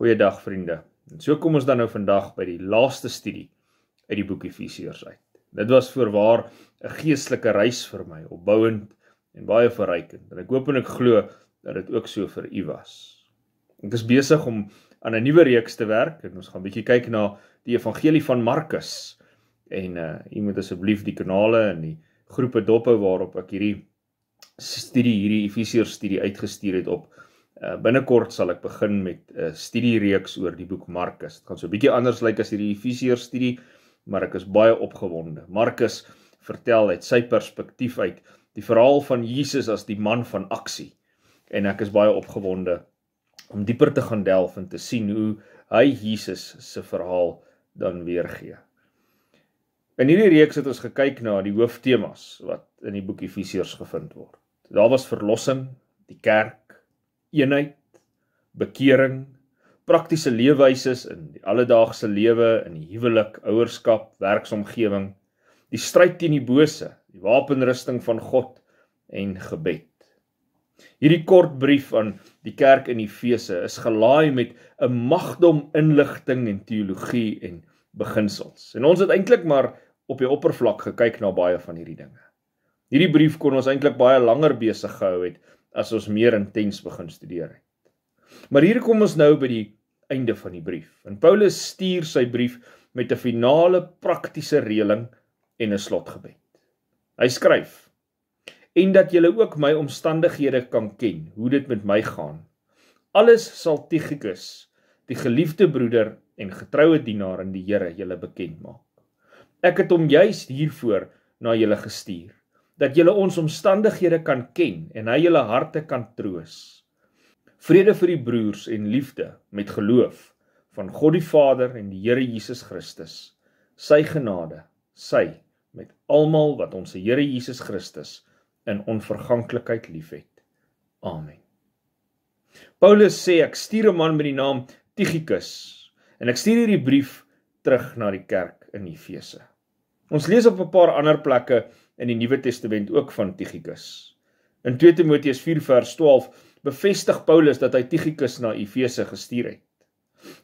Goeiedag vriende. So kom ons dan nou vandag by die laaste studie uit die boek Efesiërs uit. Dit was voorwaar 'n geestelike reis vir my, opbouend en baie verrykend. En ek hoop en ek glo dat dit ook so vir u was. Ek is besig om aan 'n nuwe reeks te werk en ons gaan bietjie kyk na die evangelie van Markus. En uh u moet asseblief die kanale en die groepe dophou waarop ek hierdie studie hierdie Efesiërs studie uitgestuur het op Eh, binnekort sal ek begin met 'n studiereeks oor die boek Markus. Dit gaan so 'n bietjie anders lyk as hierdie Efesiërs studie, maar ek is baie opgewonde. Markus vertel uit sy perspektief uit die verhaal van Jesus as die man van aksie en ek is baie opgewonde om dieper te gaan delf en te sien hoe hy Jesus se verhaal dan weergee. In hierdie reeks het ons gekyk na die hooftemas wat in die boek Efesiërs gevind word. Daar was verlossing, die kerk, eenheid, bekering, praktiese leefwyses in die alledaagse lewe, in die huwelik, ouerskap, werksomgewing, die stryd teen die bose, die wapenrusting van God en gebed. Hierdie kort brief aan die kerk in Efese is gelaai met 'n magdom inligting en teologie en beginsels. En ons het eintlik maar op die oppervlak gekyk na baie van hierdie dinge. Hierdie brief kon ons eintlik baie langer besig gehou het as ons meer intens begin studeer het. Maar hier kom ons nou by die einde van die brief. En Paulus stuur sy brief met 'n finale praktiese reëling en 'n slotgebed. Hy skryf: En dat julle ook my omstandighede kan ken, hoe dit met my gaan. Alles sal Tychicus, die geliefde broeder en getroue dienaar in die Here, julle bekend maak. Ek het hom juis hiervoor na julle gestuur dat julle ons omstandighede kan ken en hy julle harte kan troos. Vrede vir die broers en liefde met geloof van God die Vader en die Here Jesus Christus. Sy genade, sy met almal wat ons Here Jesus Christus in onverganklikheid liefhet. Amen. Paulus sê ek stuur 'n man met die naam Tychicus en ek stuur hierdie brief terug na die kerk in Efese. Ons lees op 'n paar ander plekke in die Nuwe Testament ook van Tychicus. In 2 Timoteus 4 vers 12 bevestig Paulus dat hy Tychicus na Efese gestuur het.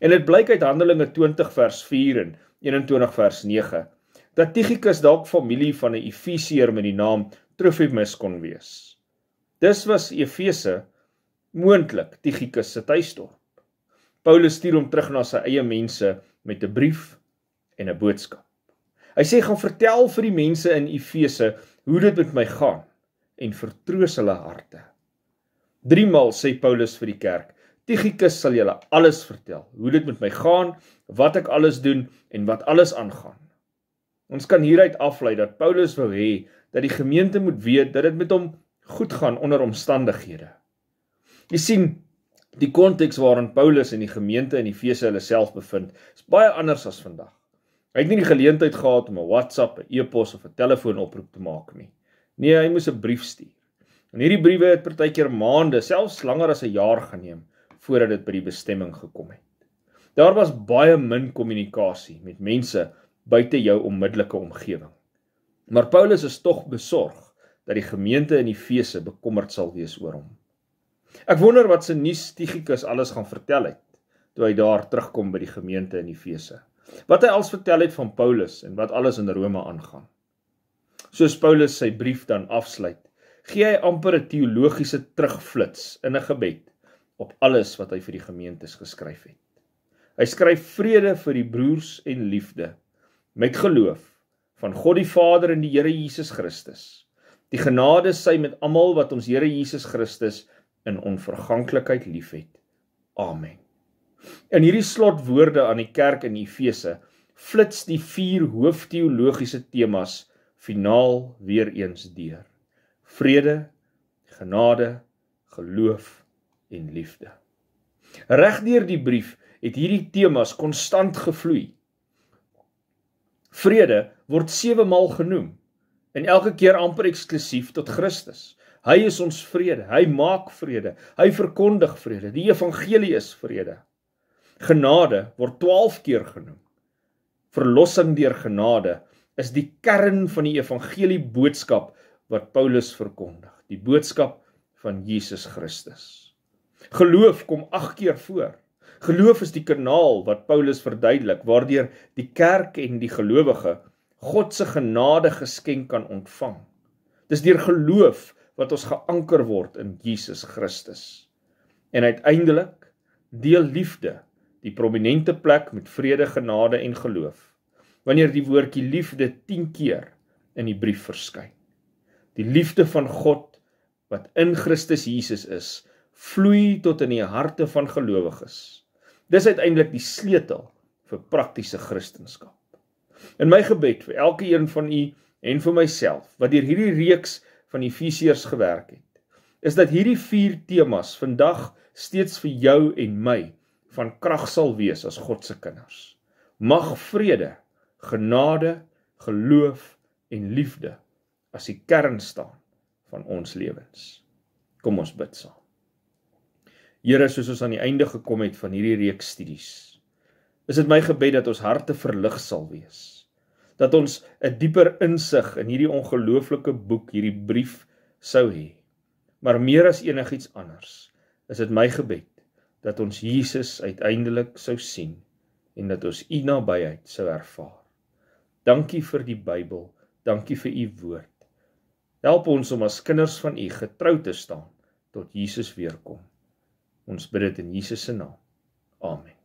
En dit blyk uit Handelinge 20 vers 4 en 21 vers 9 dat Tychicus dalk familie van 'n Efesier met die naam Trophimus kon wees. Dis was Efese moontlik Tychicus se tuisdorp. Paulus stuur hom terug na sy eie mense met 'n brief en 'n boodskap. Hy sê gaan vertel vir die mense in Efese hoe dit met my gaan en vertroos hulle harte. Driemaal sê Paulus vir die kerk: Tychikus sal julle alles vertel hoe dit met my gaan, wat ek alles doen en wat alles aangaan. Ons kan hieruit aflei dat Paulus wou hê dat die gemeente moet weet dat dit met hom goed gaan onder omstandighede. Jy sien, die konteks waarin Paulus en die gemeente in Efese hulle self bevind, is baie anders as vandag. Hy het nie die geleentheid gehad om 'n WhatsApp, 'n e-pos of 'n telefoonoproep te maak nie. Nee, hy moes 'n brief stuur. En hierdie briewe het partykeer maande, selfs langer as 'n jaar geneem voordat dit by die bestemming gekom het. Daar was baie min kommunikasie met mense buite jou onmiddellike omgewing. Maar Paulus is tog besorg dat die gemeente in Efese bekommerd sal wees oor hom. Ek wonder wat se nuus Tychicus alles gaan vertel het toe hy daar terugkom by die gemeente in Efese. Die wat hy als vertel het van Paulus en wat alles in Rome aangaan. Soos Paulus sy brief dan afsluit, gee hy amper 'n teologiese terugflits in 'n gebed op alles wat hy vir die gemeentes geskryf het. Hy skryf vrede vir die broers en liefde met geloof van God die Vader en die Here Jesus Christus. Die genade sy met almal wat ons Here Jesus Christus in onverganklikheid liefhet. Amen. In hierdie slotwoorde aan die kerk in Efese flits die vier hoofteologiese temas finaal weer eens deur: vrede, genade, geloof en liefde. Regdeur die brief het hierdie temas konstant gevloei. Vrede word 7 maal genoem en elke keer amper eksklusief tot Christus. Hy is ons vrede, hy maak vrede, hy verkondig vrede. Die evangelie is vrede. Genade word 12 keer genoem. Verlossing deur genade is die kern van die evangelie boodskap wat Paulus verkondig, die boodskap van Jesus Christus. Geloof kom 8 keer voor. Geloof is die kanaal wat Paulus verduidelik waardeur die kerk en die gelowige God se genade geskenk kan ontvang. Dis deur geloof wat ons geanker word in Jesus Christus. En uiteindelik deel liefde die prominente plek met vrede, genade en geloof. Wanneer die woordjie liefde 10 keer in die brief verskyn. Die liefde van God wat in Christus Jesus is, vloei tot in die harte van gelowiges. Dis uiteindelik die sleutel vir praktiese kristendom. In my gebed vir elke een van u en vir myself wat deur hierdie reeks van Efesiërs gewerk het, is dat hierdie vier temas vandag steeds vir jou en my van krag sal wees as God se kinders. Mag vrede, genade, geloof en liefde as die kern staan van ons lewens. Kom ons bid saam. Here, soos ons aan die einde gekom het van hierdie reeks studies, is dit my gebed dat ons harte verlig sal wees. Dat ons 'n dieper insig in hierdie ongelooflike boek, hierdie brief sou hê. Maar meer as enigiets anders, is dit my gebed dat ons Jesus uiteindelik sou sien en dat ons U nabyheid sou ervaar. Dankie vir die Bybel, dankie vir U woord. Help ons om as kinders van U getrou te staan tot Jesus weerkom. Ons bid dit in Jesus se naam. Amen.